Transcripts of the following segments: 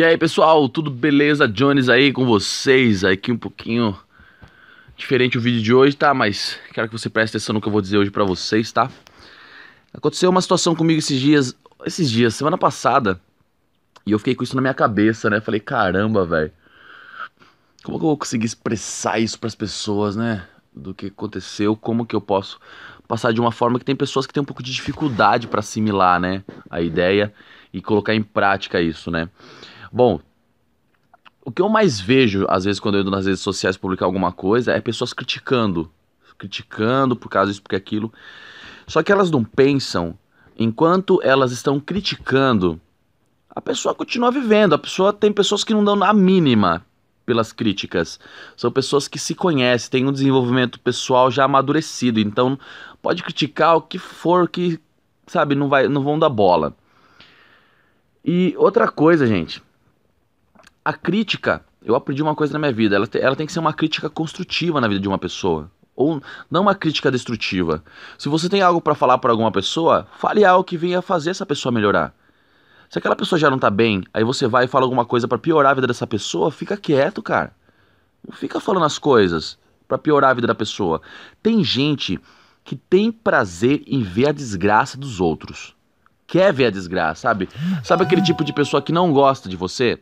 E aí pessoal, tudo beleza? Jones aí com vocês, aqui um pouquinho diferente o vídeo de hoje, tá? Mas quero que você preste atenção no que eu vou dizer hoje pra vocês, tá? Aconteceu uma situação comigo esses dias, esses dias, semana passada, e eu fiquei com isso na minha cabeça, né? Falei, caramba, velho, como que eu vou conseguir expressar isso pras pessoas, né? Do que aconteceu, como que eu posso passar de uma forma que tem pessoas que têm um pouco de dificuldade para assimilar, né? A ideia e colocar em prática isso, né? Bom, o que eu mais vejo, às vezes, quando eu entro nas redes sociais publicar alguma coisa, é pessoas criticando. Criticando por causa disso, porque aquilo. Só que elas não pensam, enquanto elas estão criticando, a pessoa continua vivendo. A pessoa tem pessoas que não dão a mínima pelas críticas. São pessoas que se conhecem, têm um desenvolvimento pessoal já amadurecido, então pode criticar o que for que, sabe, não vai, não vão dar bola. E outra coisa, gente, a crítica, eu aprendi uma coisa na minha vida, ela, te, ela tem que ser uma crítica construtiva na vida de uma pessoa. Ou não uma crítica destrutiva. Se você tem algo para falar para alguma pessoa, fale algo que venha fazer essa pessoa melhorar. Se aquela pessoa já não tá bem, aí você vai e fala alguma coisa para piorar a vida dessa pessoa, fica quieto, cara. Não fica falando as coisas para piorar a vida da pessoa. Tem gente que tem prazer em ver a desgraça dos outros. Quer ver a desgraça, sabe? Sabe aquele tipo de pessoa que não gosta de você?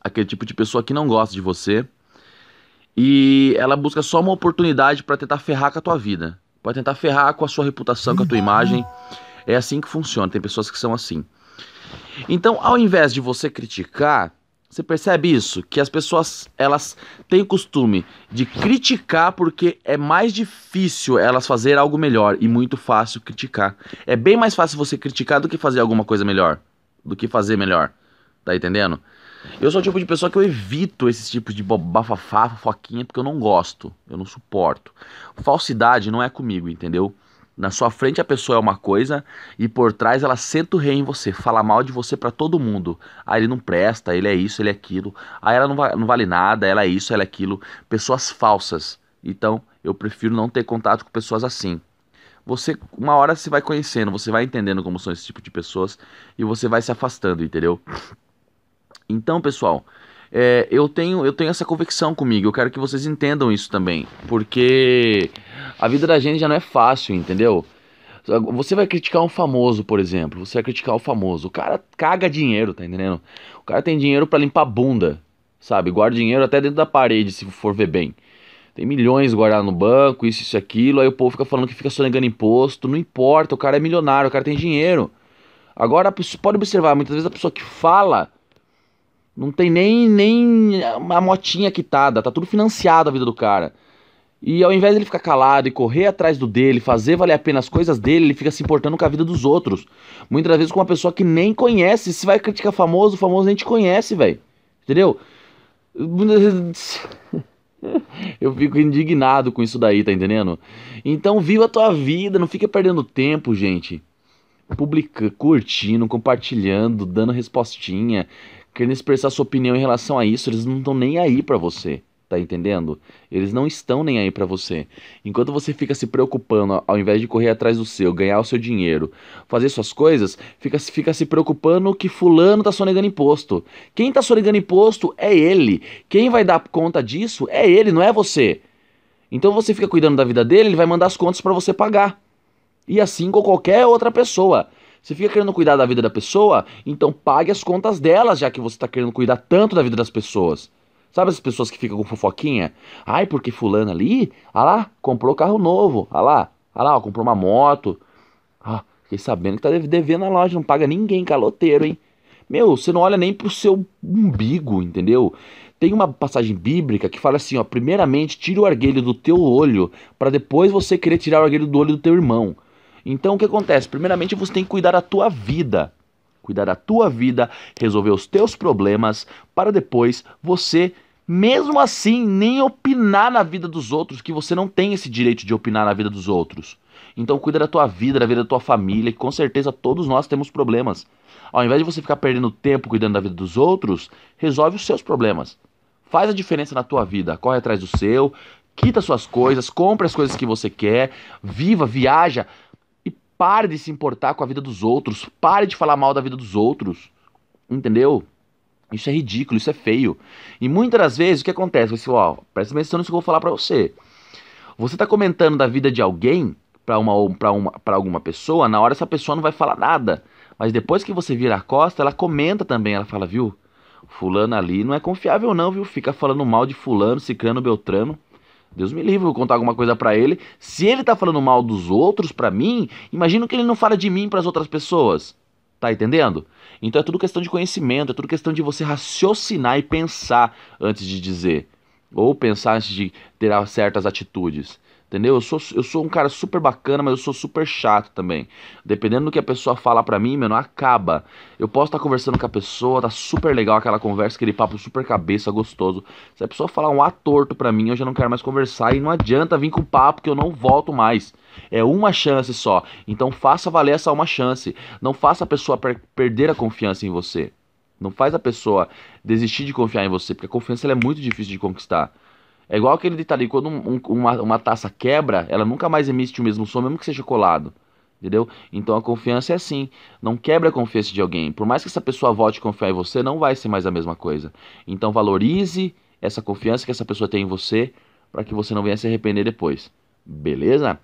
aquele tipo de pessoa que não gosta de você. E ela busca só uma oportunidade para tentar ferrar com a tua vida, para tentar ferrar com a sua reputação, com a tua imagem. É assim que funciona, tem pessoas que são assim. Então, ao invés de você criticar, você percebe isso? Que as pessoas, elas têm o costume de criticar porque é mais difícil elas fazer algo melhor e muito fácil criticar. É bem mais fácil você criticar do que fazer alguma coisa melhor, do que fazer melhor. Tá entendendo? Eu sou o tipo de pessoa que eu evito esses tipos de bafafá, foquinha, porque eu não gosto, eu não suporto. Falsidade não é comigo, entendeu? Na sua frente a pessoa é uma coisa e por trás ela senta o rei em você, fala mal de você para todo mundo. Ah, ele não presta, ele é isso, ele é aquilo. Ah, ela não, va não vale nada, ela é isso, ela é aquilo. Pessoas falsas. Então, eu prefiro não ter contato com pessoas assim. Você, uma hora, se vai conhecendo, você vai entendendo como são esse tipo de pessoas e você vai se afastando, entendeu? Então, pessoal, é, eu, tenho, eu tenho essa convicção comigo. Eu quero que vocês entendam isso também. Porque a vida da gente já não é fácil, entendeu? Você vai criticar um famoso, por exemplo. Você vai criticar o famoso. O cara caga dinheiro, tá entendendo? O cara tem dinheiro para limpar a bunda, sabe? Guarda dinheiro até dentro da parede, se for ver bem. Tem milhões guardados no banco, isso, isso, aquilo. Aí o povo fica falando que fica sonegando imposto. Não importa, o cara é milionário, o cara tem dinheiro. Agora, pode observar, muitas vezes a pessoa que fala não tem nem, nem uma motinha quitada, tá tudo financiado a vida do cara. E ao invés de ele ficar calado e correr atrás do dele, fazer valer a pena as coisas dele, ele fica se importando com a vida dos outros. Muitas vezes com uma pessoa que nem conhece. Se vai criticar famoso, o famoso nem te conhece, velho. Entendeu? Eu fico indignado com isso daí, tá entendendo? Então viva a tua vida, não fica perdendo tempo, gente. publicando curtindo, compartilhando, dando respostinha querendo expressar sua opinião em relação a isso, eles não estão nem aí para você. Tá entendendo? Eles não estão nem aí para você. Enquanto você fica se preocupando, ao invés de correr atrás do seu, ganhar o seu dinheiro, fazer suas coisas, fica, fica se preocupando que fulano tá sonegando imposto. Quem tá sonegando imposto é ele. Quem vai dar conta disso é ele, não é você. Então você fica cuidando da vida dele, ele vai mandar as contas para você pagar. E assim com qualquer outra pessoa. Você fica querendo cuidar da vida da pessoa, então pague as contas delas, já que você está querendo cuidar tanto da vida das pessoas. Sabe as pessoas que ficam com fofoquinha? Ai, porque fulano ali, ah lá, comprou carro novo, ah lá, ah lá, ó, comprou uma moto. Ah, fiquei sabendo que tá devendo na loja, não paga ninguém, caloteiro, hein? Meu, você não olha nem pro seu umbigo, entendeu? Tem uma passagem bíblica que fala assim, ó, primeiramente tira o arguelho do teu olho, para depois você querer tirar o arguelho do olho do teu irmão. Então o que acontece? Primeiramente você tem que cuidar da tua vida. Cuidar da tua vida, resolver os teus problemas, para depois você, mesmo assim, nem opinar na vida dos outros, que você não tem esse direito de opinar na vida dos outros. Então cuida da tua vida, da vida da tua família, que com certeza todos nós temos problemas. Ao invés de você ficar perdendo tempo cuidando da vida dos outros, resolve os seus problemas. Faz a diferença na tua vida, corre atrás do seu, quita suas coisas, compra as coisas que você quer, viva, viaja, Pare de se importar com a vida dos outros. Pare de falar mal da vida dos outros. Entendeu? Isso é ridículo, isso é feio. E muitas das vezes o que acontece? Você, ó, presta atenção nisso que eu vou falar pra você. Você tá comentando da vida de alguém para uma, pra uma, pra alguma pessoa, na hora essa pessoa não vai falar nada. Mas depois que você vira a costa, ela comenta também, ela fala, viu? Fulano ali não é confiável não, viu? Fica falando mal de fulano, cicrano, beltrano. Deus me livre, vou contar alguma coisa para ele. Se ele tá falando mal dos outros para mim, imagino que ele não fala de mim para as outras pessoas. Tá entendendo? Então é tudo questão de conhecimento, é tudo questão de você raciocinar e pensar antes de dizer, ou pensar antes de ter certas atitudes. Entendeu? Eu sou, eu sou um cara super bacana, mas eu sou super chato também. Dependendo do que a pessoa fala pra mim, mano, acaba. Eu posso estar tá conversando com a pessoa, tá super legal aquela conversa, aquele papo super cabeça, gostoso. Se a pessoa falar um torto pra mim, eu já não quero mais conversar e não adianta vir com papo que eu não volto mais. É uma chance só. Então faça valer essa uma chance. Não faça a pessoa per perder a confiança em você. Não faz a pessoa desistir de confiar em você, porque a confiança é muito difícil de conquistar. É igual aquele ditado, tá quando um, um, uma, uma taça quebra, ela nunca mais emite o mesmo som, mesmo que seja colado. Entendeu? Então a confiança é assim. Não quebra a confiança de alguém. Por mais que essa pessoa volte a confiar em você, não vai ser mais a mesma coisa. Então valorize essa confiança que essa pessoa tem em você para que você não venha se arrepender depois. Beleza?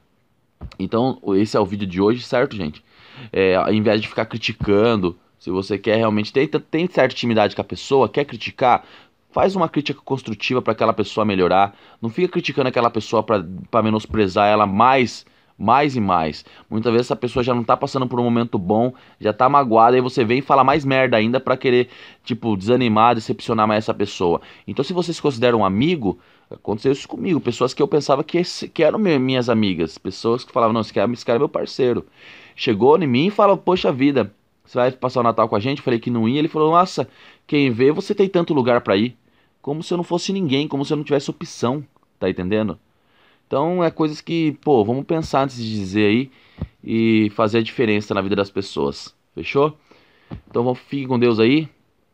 Então, esse é o vídeo de hoje, certo, gente? É, ao invés de ficar criticando, se você quer realmente, tem, tem certa intimidade com a pessoa, quer criticar, Faz uma crítica construtiva para aquela pessoa melhorar. Não fica criticando aquela pessoa para menosprezar ela mais, mais e mais. Muitas vezes essa pessoa já não tá passando por um momento bom, já tá magoada e você vem falar mais merda ainda para querer, tipo, desanimar, decepcionar mais essa pessoa. Então se você se considera um amigo, aconteceu isso comigo. Pessoas que eu pensava que, que eram minhas amigas. Pessoas que falavam, não, esse cara, esse cara é meu parceiro. Chegou em mim e falou, poxa vida, você vai passar o Natal com a gente? Eu falei que não ia. Ele falou: Nossa, quem vê, você tem tanto lugar para ir como se eu não fosse ninguém, como se eu não tivesse opção, tá entendendo? Então é coisas que, pô, vamos pensar antes de dizer aí e fazer a diferença na vida das pessoas, fechou? Então fique com Deus aí,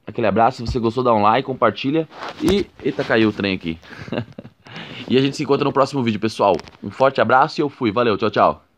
aquele abraço, se você gostou dá um like, compartilha e... Eita, caiu o trem aqui. e a gente se encontra no próximo vídeo, pessoal. Um forte abraço e eu fui, valeu, tchau, tchau.